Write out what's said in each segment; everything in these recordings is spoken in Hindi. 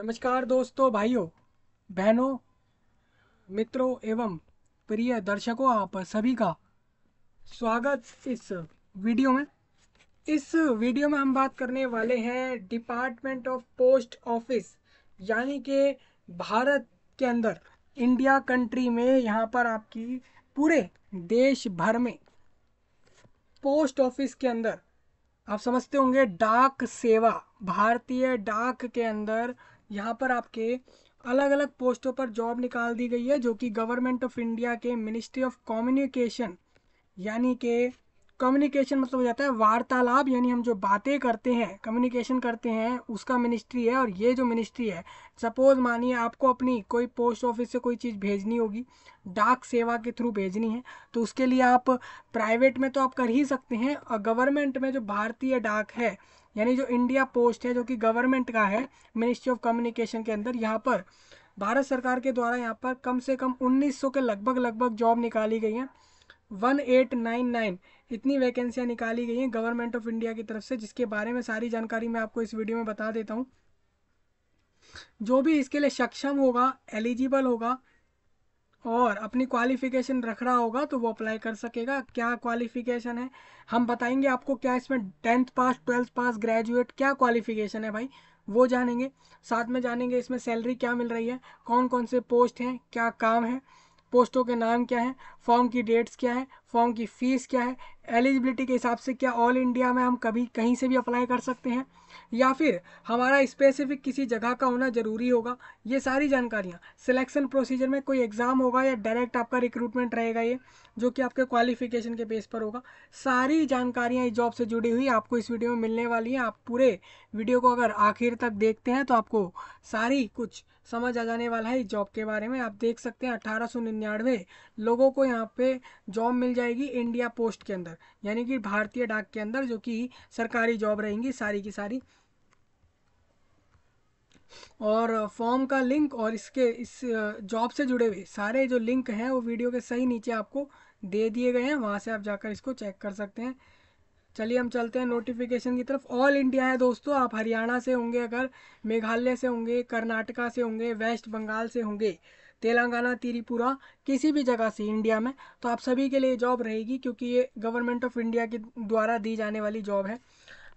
नमस्कार दोस्तों भाइयों बहनों मित्रों एवं प्रिय दर्शकों आप सभी का स्वागत इस वीडियो में इस वीडियो में हम बात करने वाले हैं डिपार्टमेंट ऑफ पोस्ट ऑफिस यानी कि भारत के अंदर इंडिया कंट्री में यहाँ पर आपकी पूरे देश भर में पोस्ट ऑफिस के अंदर आप समझते होंगे डाक सेवा भारतीय डाक के अंदर यहाँ पर आपके अलग अलग पोस्टों पर जॉब निकाल दी गई है जो कि गवर्नमेंट ऑफ इंडिया के मिनिस्ट्री ऑफ कम्युनिकेशन यानी के कम्युनिकेशन मतलब हो जाता है वार्तालाप यानी हम जो बातें करते हैं कम्युनिकेशन करते हैं उसका मिनिस्ट्री है और ये जो मिनिस्ट्री है सपोज मानिए आपको अपनी कोई पोस्ट ऑफिस से कोई चीज़ भेजनी होगी डाक सेवा के थ्रू भेजनी है तो उसके लिए आप प्राइवेट में तो आप कर ही सकते हैं और गवर्नमेंट में जो भारतीय डाक है यानी जो इंडिया पोस्ट है जो कि गवर्नमेंट का है मिनिस्ट्री ऑफ कम्युनिकेशन के अंदर यहाँ पर भारत सरकार के द्वारा यहाँ पर कम से कम 1900 के लगभग लगभग जॉब निकाली गई हैं 1899 इतनी वैकेंसियाँ निकाली गई हैं गवर्नमेंट ऑफ इंडिया की तरफ से जिसके बारे में सारी जानकारी मैं आपको इस वीडियो में बता देता हूँ जो भी इसके लिए सक्षम होगा एलिजिबल होगा और अपनी क्वालिफिकेशन रख रहा होगा तो वो अप्लाई कर सकेगा क्या क्वालिफिकेशन है हम बताएंगे आपको क्या इसमें tenth pass twelfth pass graduate क्या क्वालिफिकेशन है भाई वो जानेंगे साथ में जानेंगे इसमें सैलरी क्या मिल रही है कौन कौन से पोस्ट हैं क्या काम है पोस्टों के नाम क्या हैं फॉर्म की डेट्स क्या है फॉर्म की फ़ीस क्या है एलिजिबिलिटी के हिसाब से क्या ऑल इंडिया में हम कभी कहीं से भी अप्लाई कर सकते हैं या फिर हमारा स्पेसिफिक किसी जगह का होना ज़रूरी होगा ये सारी जानकारियाँ सिलेक्शन प्रोसीजर में कोई एग्ज़ाम होगा या डायरेक्ट आपका रिक्रूटमेंट रहेगा ये जो कि आपके क्वालिफिकेशन के बेस पर होगा सारी जानकारियाँ इस जॉब से जुड़ी हुई आपको इस वीडियो में मिलने वाली हैं आप पूरे वीडियो को अगर आखिर तक देखते हैं तो आपको सारी कुछ समझ आ जाने वाला है इस जॉब के बारे में आप देख सकते हैं निन्यानवे लोगों को यहाँ पे जॉब मिल जाएगी इंडिया पोस्ट के अंदर यानी कि भारतीय डाक के अंदर जो कि सरकारी जॉब रहेंगी सारी की सारी और फॉर्म का लिंक और इसके इस जॉब से जुड़े हुए सारे जो लिंक हैं वो वीडियो के सही नीचे आपको दे दिए गए हैं वहाँ से आप जाकर इसको चेक कर सकते हैं चलिए हम चलते हैं नोटिफिकेशन की तरफ ऑल इंडिया है दोस्तों आप हरियाणा से होंगे अगर मेघालय से होंगे कर्नाटका से होंगे वेस्ट बंगाल से होंगे तेलंगाना त्रिपुरा किसी भी जगह से इंडिया में तो आप सभी के लिए जॉब रहेगी क्योंकि ये गवर्नमेंट ऑफ इंडिया के द्वारा दी जाने वाली जॉब है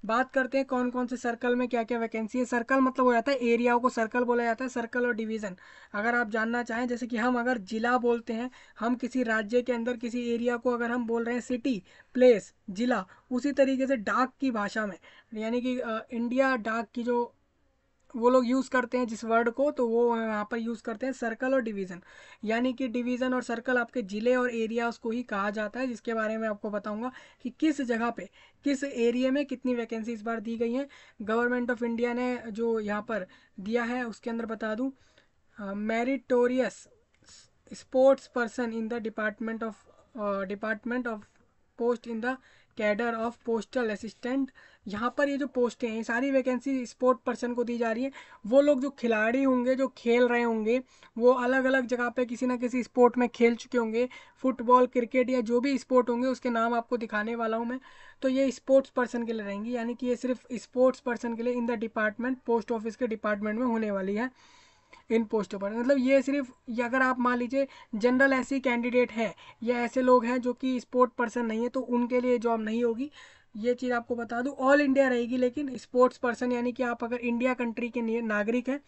बात करते हैं कौन कौन से सर्कल में क्या क्या वैकेंसी है सर्कल मतलब हो जाता है एरियाओं को सर्कल बोला जाता है सर्कल और डिवीज़न अगर आप जानना चाहें जैसे कि हम अगर जिला बोलते हैं हम किसी राज्य के अंदर किसी एरिया को अगर हम बोल रहे हैं सिटी प्लेस जिला उसी तरीके से डाक की भाषा में यानी कि इंडिया डाक की जो वो लोग यूज़ करते हैं जिस वर्ड को तो वो यहाँ पर यूज़ करते हैं सर्कल और डिवीज़न यानी कि डिवीज़न और सर्कल आपके ज़िले और एरियाज़ को ही कहा जाता है जिसके बारे में आपको बताऊंगा कि किस जगह पे किस एरिया में कितनी वैकेंसी इस बार दी गई हैं गवर्नमेंट ऑफ इंडिया ने जो यहाँ पर दिया है उसके अंदर बता दूँ meritorious sports person in the department of department of post in the cadre of postal assistant यहाँ पर ये जो पोस्टें हैं सारी वैकेंसी स्पोर्ट पर्सन को दी जा रही है वो लोग जो खिलाड़ी होंगे जो खेल रहे होंगे वो अलग अलग जगह पे किसी ना किसी स्पोर्ट में खेल चुके होंगे फुटबॉल क्रिकेट या जो भी स्पोर्ट होंगे उसके नाम आपको दिखाने वाला हूँ मैं तो ये स्पोर्ट्स पर्सन के लिए रहेंगी यानी कि ये सिर्फ स्पोर्ट्स पर्सन के लिए in the department post office के डिपार्टमेंट में होने वाली है इन पोस्टों पर मतलब ये सिर्फ ये अगर आप मान लीजिए जनरल ऐसी कैंडिडेट हैं या ऐसे लोग हैं जो कि स्पोर्ट पर्सन नहीं है तो उनके लिए जॉब नहीं होगी ये चीज़ आपको बता दूं ऑल इंडिया रहेगी लेकिन स्पोर्ट्स पर्सन यानी कि आप अगर इंडिया कंट्री के नागरिक हैं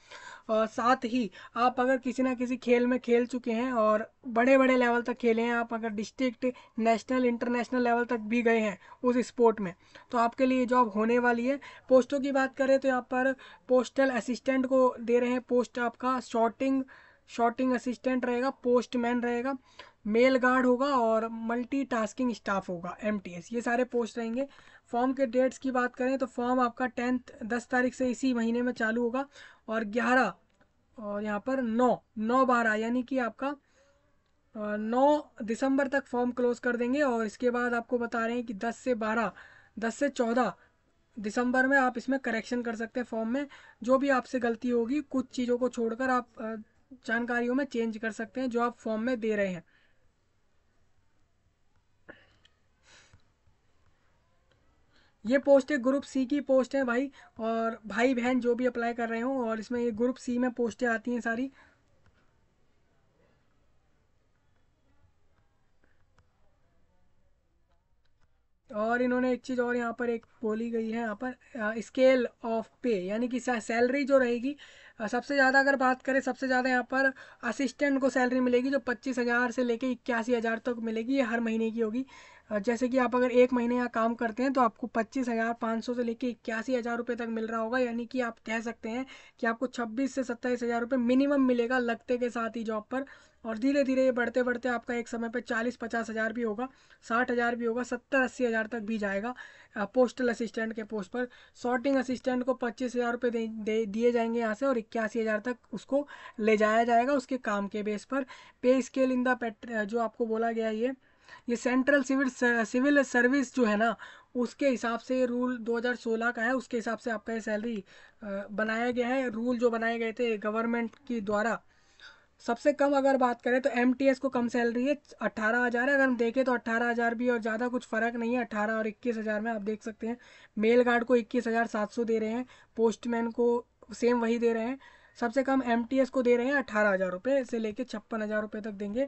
और साथ ही आप अगर किसी ना किसी खेल में खेल चुके हैं और बड़े बड़े लेवल तक खेले हैं आप अगर डिस्ट्रिक्ट नेशनल इंटरनेशनल लेवल तक भी गए हैं उस स्पोर्ट में तो आपके लिए जॉब होने वाली है पोस्टों की बात करें तो यहाँ पर पोस्टल असिस्टेंट को दे रहे हैं पोस्ट आपका शॉर्टिंग शॉर्टिंग असिस्टेंट रहेगा पोस्टमैन रहेगा मेल गार्ड होगा और मल्टीटास्किंग स्टाफ होगा एमटीएस ये सारे पोस्ट रहेंगे फॉर्म के डेट्स की बात करें तो फॉर्म आपका टेंथ दस तारीख से इसी महीने में चालू होगा और ग्यारह और यहाँ पर नौ नौ बारह यानी कि आपका नौ दिसंबर तक फॉर्म क्लोज कर देंगे और इसके बाद आपको बता रहे हैं कि दस से बारह दस से चौदह दिसंबर में आप इसमें करेक्शन कर सकते हैं फॉर्म में जो भी आपसे गलती होगी कुछ चीज़ों को छोड़कर आप जानकारियों में चेंज कर सकते हैं जो आप फॉर्म में दे रहे हैं ये पोस्टें ग्रुप सी की पोस्ट हैं भाई और भाई बहन जो भी अप्लाई कर रहे हो और इसमें ये ग्रुप सी में पोस्टें आती हैं सारी और इन्होंने एक चीज़ और यहाँ पर एक बोली गई है यहाँ पर स्केल ऑफ पे यानी कि सैलरी जो रहेगी सबसे ज़्यादा अगर बात करें सबसे ज़्यादा यहाँ पर असिस्टेंट को सैलरी मिलेगी जो पच्चीस हज़ार से लेके इक्यासी हज़ार तक तो मिलेगी ये हर महीने की होगी जैसे कि आप अगर एक महीने यहाँ काम करते हैं तो आपको पच्चीस हज़ार पाँच सौ से लेकर इक्यासी हज़ार रुपये तक मिल रहा होगा यानी कि आप कह सकते हैं कि आपको छब्बीस से सत्ताईस हज़ार रुपये मिनिमम मिलेगा लगते के साथ ही जॉब पर और धीरे धीरे ये बढ़ते बढ़ते आपका एक समय पर चालीस पचास हज़ार भी होगा साठ हज़ार भी होगा सत्तर अस्सी हज़ार तक भी जाएगा पोस्टल असिस्टेंट के पोस्ट पर सॉर्टिंग असिस्टेंट को पच्चीस हज़ार रुपये दिए जाएंगे यहाँ से और इक्यासी हज़ार तक उसको ले जाया जाएगा उसके काम के बेस पर पे स्केल इन द पेट जो आपको बोला गया ये ये सेंट्रल सिविल सिविल सर्विस जो है ना उसके हिसाब से ये रूल 2016 का है उसके हिसाब से आपका ये सैलरी बनाया गया है रूल जो बनाए गए थे गवर्नमेंट की द्वारा सबसे कम अगर बात करें तो एम को कम सैलरी है अट्ठारह हज़ार है अगर हम देखें तो अट्ठारह हज़ार भी और ज़्यादा कुछ फ़र्क नहीं है अट्ठारह और इक्कीस हज़ार में आप देख सकते हैं मेल गार्ड को इक्कीस हज़ार सात सौ दे रहे हैं पोस्टमैन को सेम वही दे रहे हैं सबसे कम एम को दे रहे हैं अठारह हज़ार रुपये से लेके छप्पन हज़ार रुपये तक देंगे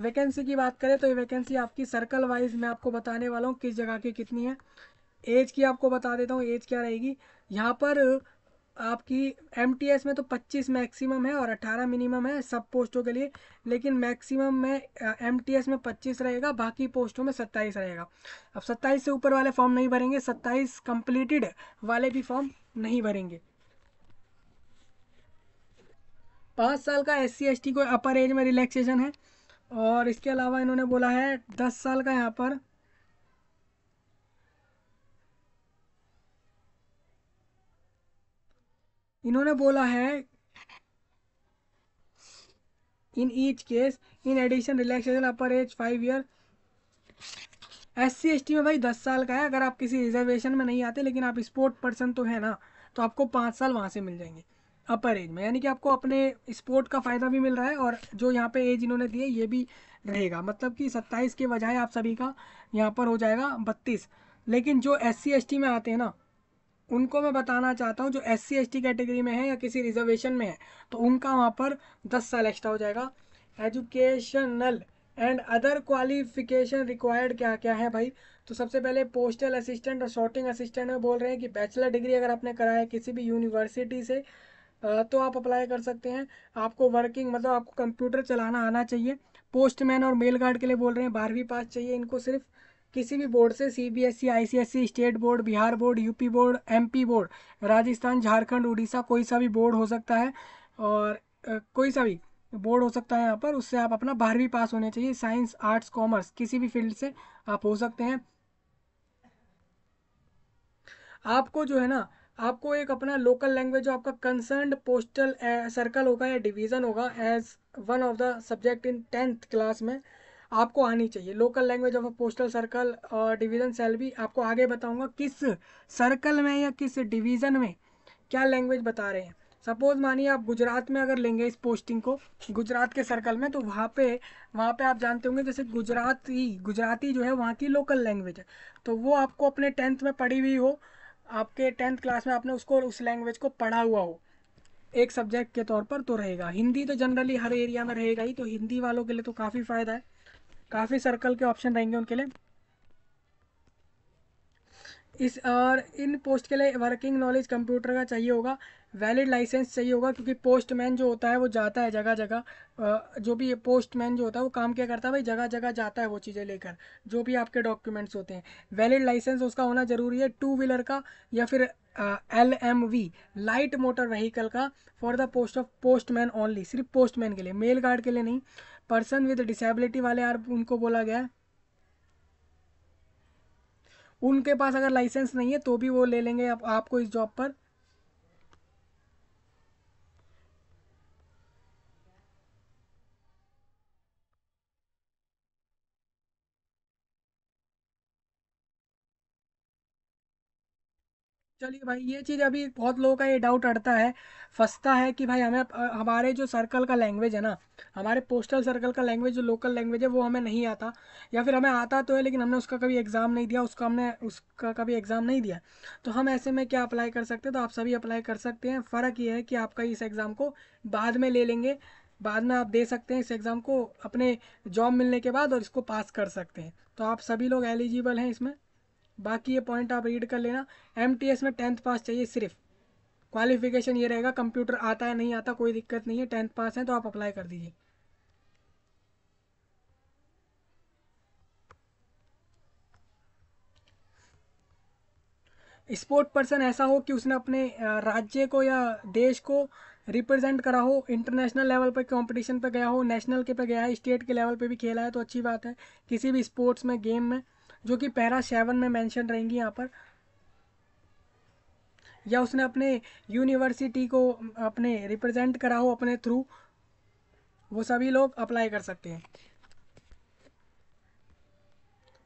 वैकेंसी की बात करें तो ये वैकेंसी आपकी सर्कल वाइज मैं आपको बताने वाला हूँ किस जगह की कितनी है एज की आपको बता देता हूँ एज क्या रहेगी यहाँ पर आपकी एम में तो 25 मैक्सिमम है और 18 मिनिमम है सब पोस्टों के लिए लेकिन मैक्सिमम में एम में 25 रहेगा बाकी पोस्टों में 27 रहेगा अब 27 से ऊपर वाले फॉर्म नहीं भरेंगे 27 कंप्लीटेड वाले भी फॉर्म नहीं भरेंगे पाँच साल का एस सी को अपर एज में रिलैक्सेशन है और इसके अलावा इन्होंने बोला है दस साल का यहाँ पर इन्होंने बोला है in each case in addition relaxation upper age five year S C S T में भाई दस साल का है अगर आप किसी रिजर्वेशन में नहीं आते लेकिन आप स्पोर्ट पर्सन तो है ना तो आपको पाँच साल वहाँ से मिल जाएंगे अपर एज में यानी कि आपको अपने स्पोर्ट का फ़ायदा भी मिल रहा है और जो यहाँ पे एज इन्होंने दी है ये भी रहेगा मतलब कि सत्ताईस के बजाय आप सभी का यहाँ पर हो जाएगा बत्तीस लेकिन जो एस सी में आते हैं ना उनको मैं बताना चाहता हूँ जो एस सी कैटेगरी में है या किसी रिजर्वेशन में है तो उनका वहाँ पर दस साल एक्स्ट्रा हो जाएगा educational and other qualification required क्या क्या है भाई तो सबसे पहले पोस्टल असिस्टेंट और शॉर्टिंग असिस्टेंट में बोल रहे हैं कि बैचलर डिग्री अगर आपने कराया किसी भी यूनिवर्सिटी से तो आप अप्लाई कर सकते हैं आपको वर्किंग मतलब आपको कंप्यूटर चलाना आना चाहिए पोस्टमैन और मेल गार्ड के लिए बोल रहे हैं बारहवीं पास चाहिए इनको सिर्फ किसी भी बोर्ड से C B S C I C S C state board Bihar board UP board M P board Rajasthan Jharkhand Orissa कोई सा भी बोर्ड हो सकता है और कोई सा भी बोर्ड हो सकता है यहाँ पर उससे आप अपना बारहवीं पास होने चाहिए साइंस आर्ट्स कॉमर्स किसी भी फील्ड से आप हो सकते हैं आपको जो है ना आपको एक अपना लोकल लैंग्वेज जो आपका कंसर्न पोस्टल सर्कल होगा या डिवीज़न होगा as one of the subject in tenth class में आपको आनी चाहिए local language of a postal circle और डिवीज़न सेल भी आपको आगे बताऊंगा किस सर्कल में या किस डिवीज़न में क्या लैंग्वेज बता रहे हैं सपोज़ मानिए आप गुजरात में अगर लेंगे इस पोस्टिंग को गुजरात के सर्कल में तो वहाँ पे वहाँ पे आप जानते होंगे जैसे गुजराती गुजराती जो है वहाँ की लोकल लैंग्वेज है तो वो आपको अपने टेंथ में पढ़ी हुई हो आपके टेंथ क्लास में आपने उसको उस लैंग्वेज को पढ़ा हुआ हो एक सब्जेक्ट के तौर पर तो रहेगा हिंदी तो जनरली हर एरिया में रहेगा ही तो हिंदी वालों के लिए तो काफ़ी फ़ायदा है काफ़ी सर्कल के ऑप्शन रहेंगे उनके लिए इस और इन पोस्ट के लिए वर्किंग नॉलेज कंप्यूटर का चाहिए होगा वैलिड लाइसेंस चाहिए होगा क्योंकि पोस्टमैन जो होता है वो जाता है जगह जगह जो भी पोस्टमैन जो होता है वो काम क्या करता है भाई जगह जगह जाता है वो चीज़ें लेकर जो भी आपके डॉक्यूमेंट्स होते हैं वैलिड लाइसेंस उसका होना ज़रूरी है टू व्हीलर का या फिर L M V light motor vehicle का for the post of postman only सिर्फ पोस्टमैन के लिए मेल गार्ड के लिए नहीं पर्सन विद डिसेबिलिटी वाले यार उनको बोला गया है उनके पास अगर लाइसेंस नहीं है तो भी वो ले लेंगे आप, आपको इस जॉब पर चलिए भाई ये चीज़ अभी बहुत लोगों का ये डाउट अड़ता है फंसता है कि भाई हमें हमारे जो सर्कल का लैंग्वेज है ना हमारे पोस्टल सर्कल का लैंग्वेज जो लोकल लैंग्वेज है वो हमें नहीं आता या फिर हमें आता तो है लेकिन हमने उसका कभी एग्ज़ाम नहीं दिया उसका हमने उसका कभी एग्ज़ाम नहीं दिया तो हम ऐसे में क्या अप्लाई कर सकते हैं तो आप सभी अप्लाई कर सकते हैं फ़र्क ये है कि आपका इस एग्ज़ाम को बाद में ले लेंगे बाद में आप दे सकते हैं इस एग्ज़ाम को अपने जॉब मिलने के बाद और इसको पास कर सकते हैं तो आप सभी लोग एलिजिबल हैं इसमें बाकी ये पॉइंट आप रीड कर लेना एम में टेंथ पास चाहिए सिर्फ क्वालिफिकेशन ये रहेगा कंप्यूटर आता है नहीं आता कोई दिक्कत नहीं है टेंथ पास है तो आप अप्लाई कर दीजिए स्पोर्ट पर्सन ऐसा हो कि उसने अपने राज्य को या देश को रिप्रेजेंट करा हो इंटरनेशनल लेवल पर कंपटीशन पर गया हो नेशनल के पे गया है स्टेट के लेवल पे भी खेला है तो अच्छी बात है किसी भी स्पोर्ट्स में गेम में जो कि पैरा सेवन में मेंशन रहेंगी यहाँ पर या उसने अपने यूनिवर्सिटी को अपने रिप्रेजेंट करा हो अपने थ्रू वो सभी लोग अप्लाई कर सकते हैं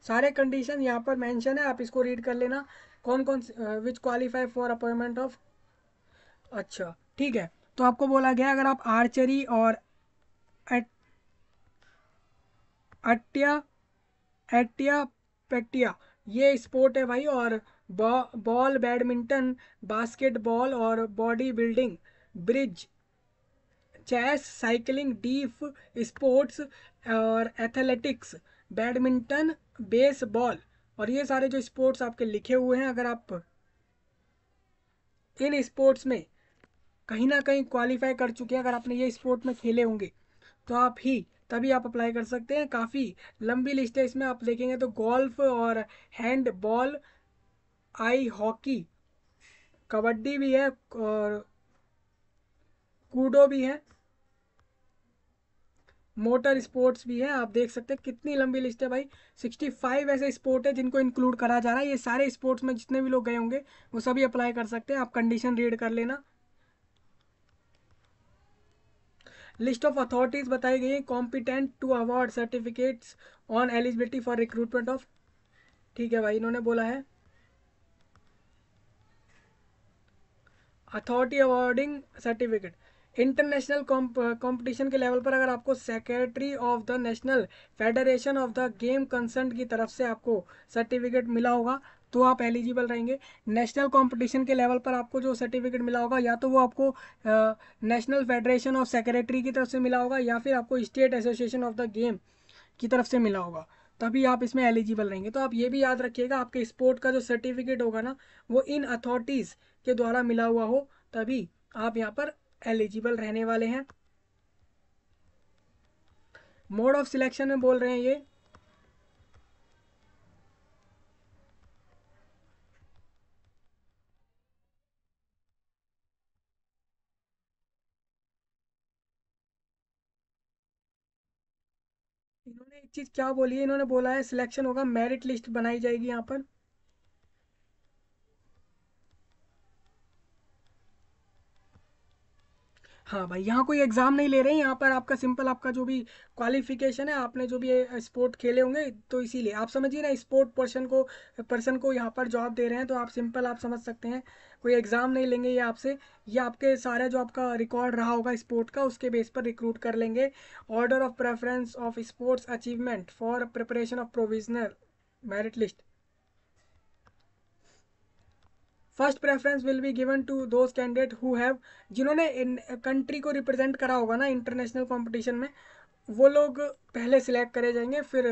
सारे कंडीशन यहाँ पर मेंशन है आप इसको रीड कर लेना कौन कौन which qualify for appointment of अच्छा ठीक है तो आपको बोला गया अगर आप आर्चरी और अट्या एट, एट्या स्पेक्टिया ये स्पोर्ट है भाई और बॉल बैडमिंटन बास्केटबॉल और body building bridge chess cycling deaf sports और एथलेटिक्स बैडमिंटन बेसबॉल और ये सारे जो स्पोर्ट्स आपके लिखे हुए हैं अगर आप इन स्पोर्ट्स में कहीं ना कहीं क्वालिफाई कर चुके हैं अगर आपने ये स्पोर्ट में खेले होंगे तो आप ही तभी आप अप्लाई कर सकते हैं काफ़ी लंबी लिस्ट है इसमें आप देखेंगे तो गोल्फ और handball ice hockey kabaddi भी है और कूडो भी है मोटर स्पोर्ट्स भी है आप देख सकते हैं कितनी लंबी लिस्ट है भाई 65 ऐसे स्पोर्ट है जिनको इंक्लूड करा जा रहा है ये सारे स्पोर्ट्स में जितने भी लोग गए होंगे वो सभी अप्लाई कर सकते हैं आप कंडीशन रीड कर लेना लिस्ट ऑफ अथॉरिटीज बताई गई हैं competent to award certificates on eligibility for recruitment of ठीक है भाई इन्होंने बोला है authority awarding certificate international competition के लेवल पर अगर आपको secretary of the national federation of the game concern की तरफ से आपको सर्टिफिकेट मिला होगा तो आप एलिजिबल रहेंगे नेशनल कंपटीशन के लेवल पर आपको जो सर्टिफिकेट मिला होगा या तो वो आपको नेशनल फेडरेशन ऑफ सेक्रेटरी की तरफ से मिला होगा या फिर आपको state association of the game की तरफ से मिला होगा तभी आप इसमें एलिजिबल रहेंगे तो आप ये भी याद रखिएगा आपके स्पोर्ट का जो सर्टिफिकेट होगा ना वो इन अथॉरिटीज़ के द्वारा मिला हुआ हो तभी आप यहाँ पर एलिजिबल रहने वाले हैं मोड ऑफ सिलेक्शन में बोल रहे हैं ये चीज़ क्या बोली है इन्होंने बोला है सिलेक्शन होगा मेरिट लिस्ट बनाई जाएगी यहाँ पर हाँ भाई यहाँ कोई एग्ज़ाम नहीं ले रहे हैं यहाँ पर आपका सिंपल आपका जो भी क्वालिफिकेशन है आपने जो भी स्पोर्ट खेले होंगे तो इसीलिए आप समझिए ना स्पोर्ट पर्सन को पर्सन को यहाँ पर जॉब दे रहे हैं तो आप सिंपल आप समझ सकते हैं कोई एग्ज़ाम नहीं लेंगे ये आपसे ये आपके सारे जो आपका रिकॉर्ड रहा होगा स्पोर्ट का उसके बेस पर रिक्रूट कर लेंगे order of preference of sports achievement for preparation of provisional merit list first preference will be given to those candidate who have जिन्होंने कंट्री को रिप्रेजेंट करा होगा ना इंटरनेशनल कॉम्पिटिशन में वो लोग पहले सिलेक्ट करे जाएंगे फिर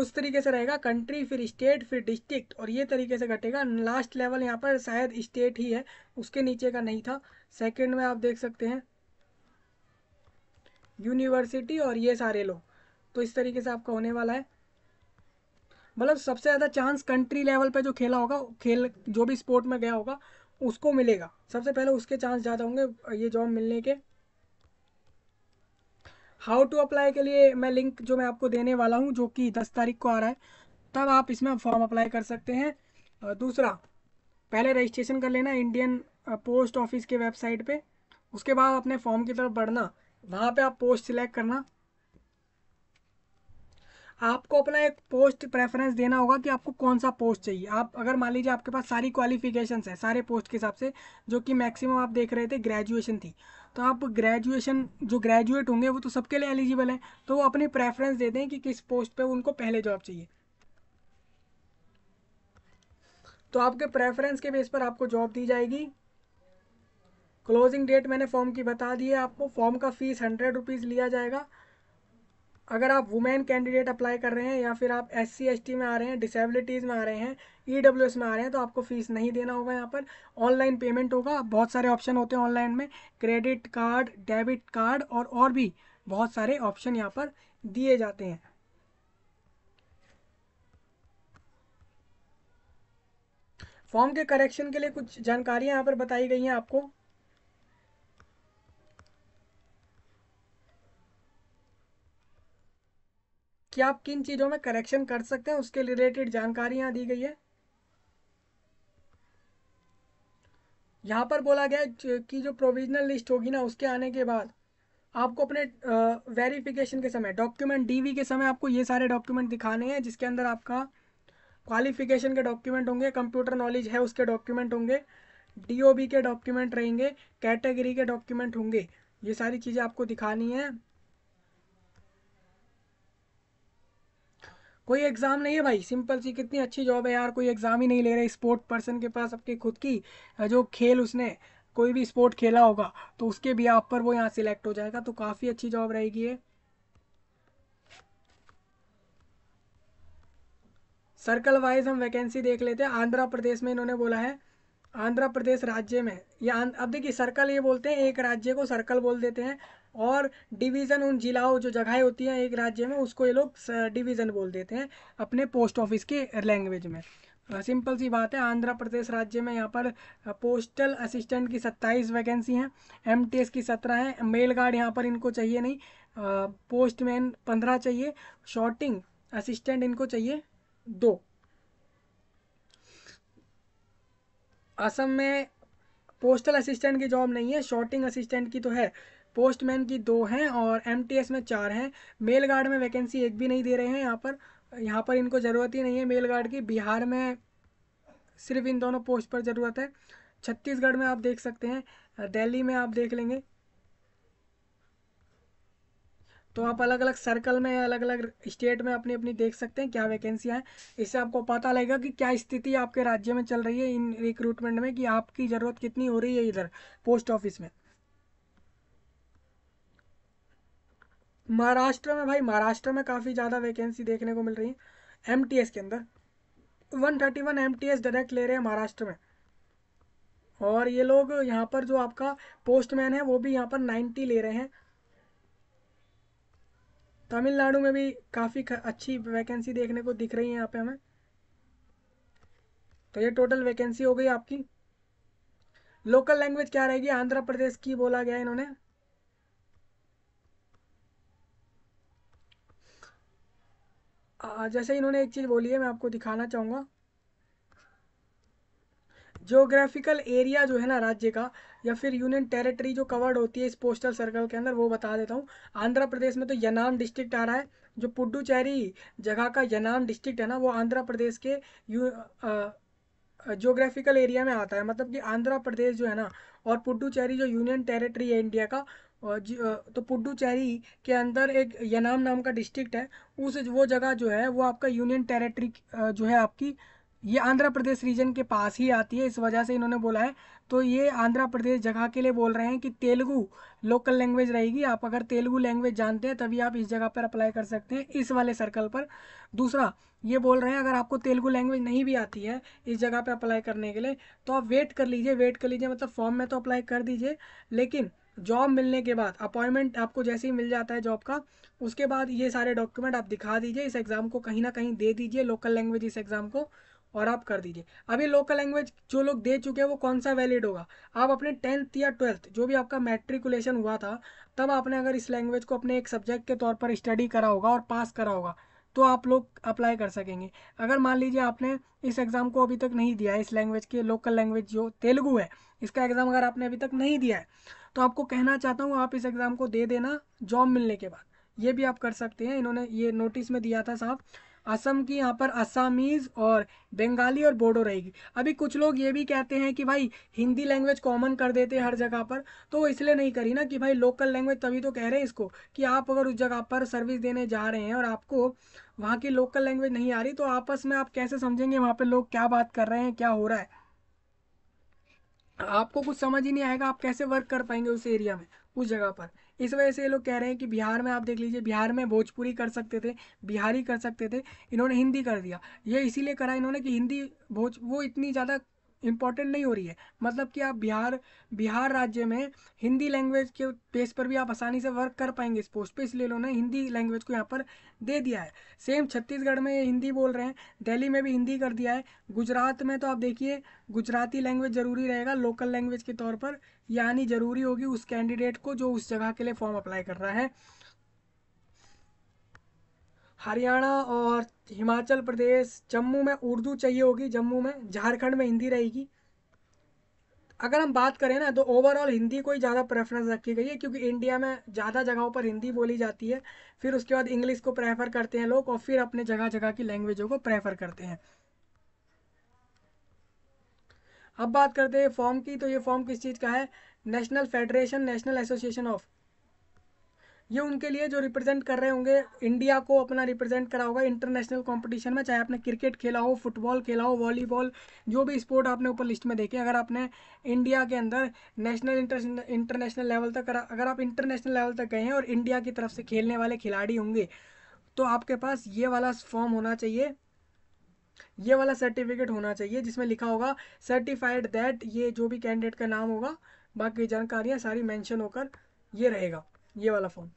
उस तरीके से रहेगा कंट्री फिर स्टेट फिर डिस्ट्रिक्ट और ये तरीके से घटेगा लास्ट लेवल यहाँ पर शायद स्टेट ही है उसके नीचे का नहीं था सेकेंड में आप देख सकते हैं यूनिवर्सिटी और ये सारे लोग तो इस तरीके से आपका होने वाला है मतलब सबसे ज़्यादा चांस कंट्री लेवल पे जो खेला होगा खेल जो भी स्पोर्ट में गया होगा उसको मिलेगा सबसे पहले उसके चांस ज़्यादा होंगे ये जॉब मिलने के हाउ टू अप्लाई के लिए मैं लिंक जो मैं आपको देने वाला हूँ जो कि दस तारीख को आ रहा है तब आप इसमें फॉर्म अप्लाई कर सकते हैं दूसरा पहले रजिस्ट्रेशन कर लेना इंडियन पोस्ट ऑफिस के वेबसाइट पे उसके बाद अपने फॉर्म की तरफ बढ़ना वहाँ पे आप पोस्ट सिलेक्ट करना आपको अपना एक पोस्ट प्रेफरेंस देना होगा कि आपको कौन सा पोस्ट चाहिए आप अगर मान लीजिए आपके पास सारी क्वालिफिकेशन है सारे पोस्ट के हिसाब से जो कि मैक्सिमम आप देख रहे थे ग्रेजुएशन थी तो आप ग्रेजुएशन जो ग्रेजुएट होंगे वो तो सबके लिए एलिजिबल हैं तो वो अपनी प्रेफरेंस दे दें कि किस पोस्ट पर उनको पहले जॉब चाहिए तो आपके प्रेफरेंस के बेस पर आपको जॉब दी जाएगी क्लोजिंग डेट मैंने फॉर्म की बता दी है आपको फॉर्म का फीस हंड्रेड रुपीज़ लिया जाएगा अगर आप वुमेन कैंडिडेट अप्लाई कर रहे हैं या फिर आप एस सी में आ रहे हैं डिसेबिलिटीज़ में आ रहे हैं ई e में आ रहे हैं तो आपको फ़ीस नहीं देना होगा यहाँ पर ऑनलाइन पेमेंट होगा बहुत सारे ऑप्शन होते हैं ऑनलाइन में क्रेडिट कार्ड डेबिट कार्ड और और भी बहुत सारे ऑप्शन यहाँ पर दिए जाते हैं फॉर्म के करेक्शन के लिए कुछ जानकारियाँ यहाँ पर बताई गई हैं आपको कि आप किन चीज़ों में करेक्शन कर सकते हैं उसके रिलेटेड जानकारी यहां दी गई है यहाँ पर बोला गया कि जो प्रोविजनल लिस्ट होगी ना उसके आने के बाद आपको अपने वेरिफिकेशन के समय डॉक्यूमेंट डीवी के समय आपको ये सारे डॉक्यूमेंट दिखाने हैं जिसके अंदर आपका क्वालिफिकेशन के डॉक्यूमेंट होंगे कंप्यूटर नॉलेज है उसके डॉक्यूमेंट होंगे डीओबी के डॉक्यूमेंट रहेंगे कैटेगरी के डॉक्यूमेंट होंगे ये सारी चीज़ें आपको दिखानी है कोई एग्ज़ाम नहीं है भाई सिंपल सी कितनी अच्छी जॉब है यार कोई एग्ज़ाम ही नहीं ले रहे स्पोर्ट पर्सन के पास आपके खुद की जो खेल उसने कोई भी स्पोर्ट खेला होगा तो उसके भी आप पर वो यहाँ सिलेक्ट हो जाएगा तो काफ़ी अच्छी जॉब रहेगी ये सर्कल वाइज हम वैकेंसी देख लेते हैं आंध्र प्रदेश में इन्होंने बोला है आंध्र प्रदेश राज्य में या अब देखिए सर्कल ये बोलते हैं एक राज्य को सर्कल बोल देते हैं और डिवीज़न उन जिलाओं जो जगहें होती हैं एक राज्य में उसको ये लोग डिवीज़न बोल देते हैं अपने पोस्ट ऑफिस के लैंग्वेज में सिंपल सी बात है आंध्र प्रदेश राज्य में यहाँ पर पोस्टल असिस्टेंट की सत्ताईस वैकेंसी हैं एम की सत्रह हैं मेल गार्ड यहाँ पर इनको चाहिए नहीं पोस्टमैन पंद्रह चाहिए शॉर्टिंग असिस्टेंट इनको चाहिए दो असम में पोस्टल असिस्टेंट की जॉब नहीं है शॉर्टिंग असिस्टेंट की तो है पोस्टमैन की दो हैं और एम में चार हैं मेल गार्ड में वैकेंसी एक भी नहीं दे रहे हैं यहाँ पर यहाँ पर इनको ज़रूरत ही नहीं है मेल गार्ड की बिहार में सिर्फ इन दोनों पोस्ट पर ज़रूरत है छत्तीसगढ़ में आप देख सकते हैं दिल्ली में आप देख लेंगे तो आप अलग अलग सर्कल में अलग अलग स्टेट में अपनी अपनी देख सकते हैं क्या वैकेंसियाँ हैं इससे आपको पता लगेगा कि क्या स्थिति आपके राज्य में चल रही है इन रिक्रूटमेंट में कि आपकी ज़रूरत कितनी हो रही है इधर पोस्ट ऑफिस में महाराष्ट्र में भाई महाराष्ट्र में काफ़ी ज़्यादा वैकेंसी देखने को मिल रही है एम के अंदर one thirty one M direct ले रहे हैं महाराष्ट्र में और ये लोग यहाँ पर जो आपका पोस्टमैन है वो भी यहाँ पर नाइन्टी ले रहे हैं तमिलनाडु में भी काफ़ी अच्छी वैकेंसी देखने को दिख रही है यहाँ पे हमें तो ये टोटल वैकेंसी हो गई आपकी लोकल लैंग्वेज क्या रहेगी आंध्र प्रदेश की बोला गया इन्होंने जैसे इन्होंने एक चीज़ बोली है मैं आपको दिखाना चाहूँगा जोग्राफिकल एरिया जो है ना राज्य का या फिर यूनियन टेरिटरी जो कवर्ड होती है इस पोस्टल सर्कल के अंदर वो बता देता हूँ आंध्र प्रदेश में तो यनाम डिस्ट्रिक्ट आ रहा है जो पुडुचेरी जगह का यनाम डिस्ट्रिक्ट है ना वो आंध्र प्रदेश के यू जोग्राफिकल एरिया में आता है मतलब कि आंध्र प्रदेश जो है ना और पुडुचेरी जो यूनियन टेरेटरी है इंडिया का और तो पुडुचेरी के अंदर एक यनाम नाम का डिस्ट्रिक्ट है उस वो जगह जो है वो आपका यूनियन टेरेटरी जो है आपकी ये आंध्र प्रदेश रीजन के पास ही आती है इस वजह से इन्होंने बोला है तो ये आंध्र प्रदेश जगह के लिए बोल रहे हैं कि तेलुगु लोकल लैंग्वेज रहेगी आप अगर तेलुगु लैंग्वेज जानते हैं तभी आप इस जगह पर अप्लाई कर सकते हैं इस वाले सर्कल पर दूसरा ये बोल रहे हैं अगर आपको तेलुगु लैंग्वेज नहीं भी आती है इस जगह पर अप्लाई करने के लिए तो आप वेट कर लीजिए वेट कर लीजिए मतलब फॉर्म में तो अप्लाई कर दीजिए लेकिन जॉब मिलने के बाद अपॉइंटमेंट आपको जैसे ही मिल जाता है जॉब का उसके बाद ये सारे डॉक्यूमेंट आप दिखा दीजिए इस एग्ज़ाम को कहीं ना कहीं दे दीजिए लोकल लैंग्वेज इस एग्ज़ाम को और आप कर दीजिए अभी लोकल लैंग्वेज जो लोग दे चुके हैं वो कौन सा वैलिड होगा आप अपने टेंथ या ट्वेल्थ जो भी आपका मैट्रिकुलेशन हुआ था तब आपने अगर इस लैंग्वेज को अपने एक सब्जेक्ट के तौर पर स्टडी करा होगा और पास करा होगा तो आप लोग अप्लाई कर सकेंगे अगर मान लीजिए आपने इस एग्ज़ाम को अभी तक नहीं दिया इस लैंग्वेज के लोकल लैंग्वेज जो तेलुगु है इसका एग्ज़ाम अगर आपने अभी तक नहीं दिया है तो आपको कहना चाहता हूँ आप इस एग्ज़ाम को दे देना जॉब मिलने के बाद ये भी आप कर सकते हैं इन्होंने ये नोटिस में दिया था साहब असम की यहाँ पर असामीज़ और बंगाली और बोडो रहेगी अभी कुछ लोग ये भी कहते हैं कि भाई हिंदी लैंग्वेज कॉमन कर देते हैं हर जगह पर तो वो इसलिए नहीं करी ना कि भाई लोकल लैंग्वेज तभी तो कह रहे हैं इसको कि आप अगर उस जगह पर सर्विस देने जा रहे हैं और आपको वहाँ की लोकल लैंग्वेज नहीं आ रही तो आपस में आप कैसे समझेंगे वहाँ पर लोग क्या बात कर रहे हैं क्या हो रहा है आपको कुछ समझ ही नहीं आएगा आप कैसे वर्क कर पाएंगे उस एरिया में उस जगह पर इस वजह से ये लोग कह रहे हैं कि बिहार में आप देख लीजिए बिहार में भोजपुरी कर सकते थे बिहारी कर सकते थे इन्होंने हिंदी कर दिया ये इसीलिए करा इन्होंने कि हिंदी भोज वो इतनी ज़्यादा इम्पॉर्टेंट नहीं हो रही है मतलब कि आप बिहार बिहार राज्य में हिंदी लैंग्वेज के बेस पर भी आप आसानी से वर्क कर पाएंगे इस पोस्ट पे इसलिए उन्होंने हिंदी लैंग्वेज को यहाँ पर दे दिया है सेम छत्तीसगढ़ में ये हिंदी बोल रहे हैं दिल्ली में भी हिंदी कर दिया है गुजरात में तो आप देखिए गुजराती लैंग्वेज ज़रूरी रहेगा लोकल लैंग्वेज के तौर पर यानी ज़रूरी होगी उस कैंडिडेट को जो उस जगह के लिए फॉर्म अप्लाई कर रहा है हरियाणा और हिमाचल प्रदेश जम्मू में उर्दू चाहिए होगी जम्मू में झारखंड में हिंदी रहेगी अगर हम बात करें ना तो ओवरऑल हिंदी को ही ज़्यादा प्रेफरेंस रखी गई है क्योंकि इंडिया में ज़्यादा जगहों पर हिंदी बोली जाती है फिर उसके बाद इंग्लिश को प्रेफर करते हैं लोग और फिर अपने जगह जगह की लैंग्वेजों को प्रेफर करते हैं अब बात करते हैं फॉर्म की तो ये फॉर्म किस चीज़ का है national federation national association of ये उनके लिए जो रिप्रेजेंट कर रहे होंगे इंडिया को अपना रिप्रेजेंट करा होगा इंटरनेशनल कंपटीशन में चाहे आपने क्रिकेट खेला हो फुटबॉल खेला हो वॉलीबॉल जो भी स्पोर्ट आपने ऊपर लिस्ट में देखे अगर आपने इंडिया के अंदर नेशनल इंटरनेशनल लेवल तक करा अगर आप इंटरनेशनल लेवल तक गए हैं और इंडिया की तरफ से खेलने वाले खिलाड़ी होंगे तो आपके पास ये वाला फॉर्म होना चाहिए ये वाला सर्टिफिकेट होना चाहिए जिसमें लिखा होगा सर्टिफाइड दैट ये जो भी कैंडिडेट का नाम होगा बाकी जानकारियाँ सारी मैंशन होकर ये रहेगा ये वाला फॉर्म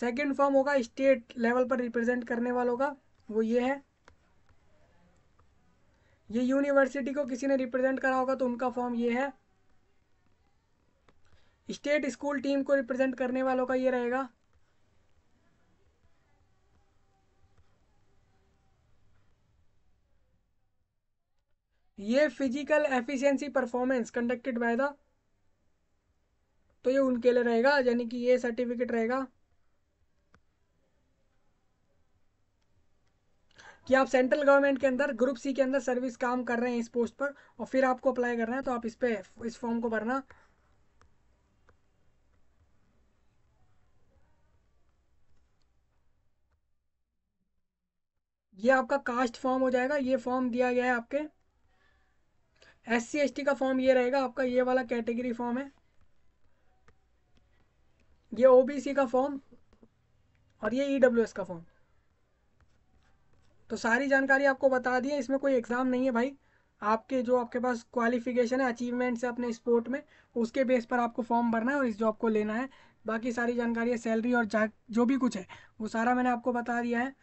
सेकेंड फॉर्म होगा स्टेट लेवल पर रिप्रेजेंट करने वालों का वो ये है ये यूनिवर्सिटी को किसी ने रिप्रेजेंट करा होगा तो उनका फॉर्म ये है स्टेट स्कूल टीम को रिप्रेजेंट करने वालों का ये रहेगा ये physical efficiency performance conducted by the तो ये उनके लिए रहेगा यानी कि ये सर्टिफिकेट रहेगा कि आप सेंट्रल गवर्नमेंट के अंदर ग्रुप सी के अंदर सर्विस काम कर रहे हैं इस पोस्ट पर और फिर आपको अप्लाई करना है तो आप इस पे इस फॉर्म को भरना ये आपका कास्ट फॉर्म हो जाएगा ये फॉर्म दिया गया है आपके एस सी एस टी का फॉर्म ये रहेगा आपका ये वाला कैटेगरी फॉर्म है ये ओबीसी का फॉर्म और ये एस e का फॉर्म तो सारी जानकारी आपको बता दी है इसमें कोई एग्ज़ाम नहीं है भाई आपके जो आपके पास क्वालिफिकेशन है अचीवमेंट्स है अपने स्पोर्ट में उसके बेस पर आपको फॉर्म भरना है और इस जॉब को लेना है बाकी सारी जानकारी है सैलरी और जो भी कुछ है वो सारा मैंने आपको बता दिया है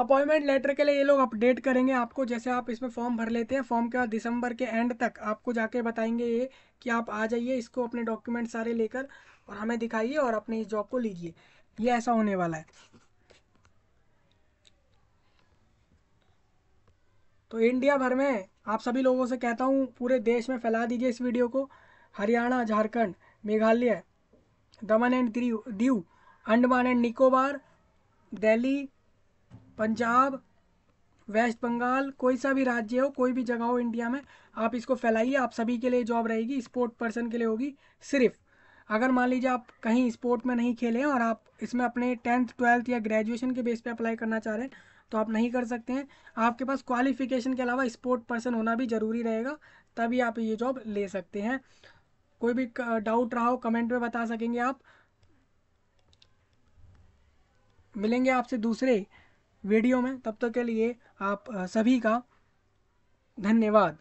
अपॉइंटमेंट लेटर के लिए ये लोग अपडेट करेंगे आपको जैसे आप इसमें फॉर्म भर लेते हैं फॉर्म के बाद दिसंबर के एंड तक आपको जाके बताएंगे ये कि आप आ जाइए इसको अपने डॉक्यूमेंट सारे लेकर और हमें दिखाइए और अपने इस जॉब को लीजिए ये ऐसा होने वाला है तो इंडिया भर में आप सभी लोगों से कहता हूँ पूरे देश में फैला दीजिए इस वीडियो को हरियाणा झारखंड मेघालय दमन एंड दीव अंडमान एंड निकोबार दिल्ली पंजाब वेस्ट बंगाल कोई सा भी राज्य हो कोई भी जगह हो इंडिया में आप इसको फैलाइए आप सभी के लिए जॉब रहेगी स्पोर्ट पर्सन के लिए होगी सिर्फ अगर मान लीजिए आप कहीं स्पोर्ट में नहीं खेले और आप इसमें अपने टेंथ ट्वेल्थ या ग्रेजुएशन के बेस पे अप्लाई करना चाह रहे हैं तो आप नहीं कर सकते हैं आपके पास क्वालिफिकेशन के अलावा स्पोर्ट पर्सन होना भी ज़रूरी रहेगा तभी आप ये जॉब ले सकते हैं कोई भी डाउट रहा हो कमेंट में बता सकेंगे आप मिलेंगे आपसे दूसरे वीडियो में तब तक के लिए आप सभी का धन्यवाद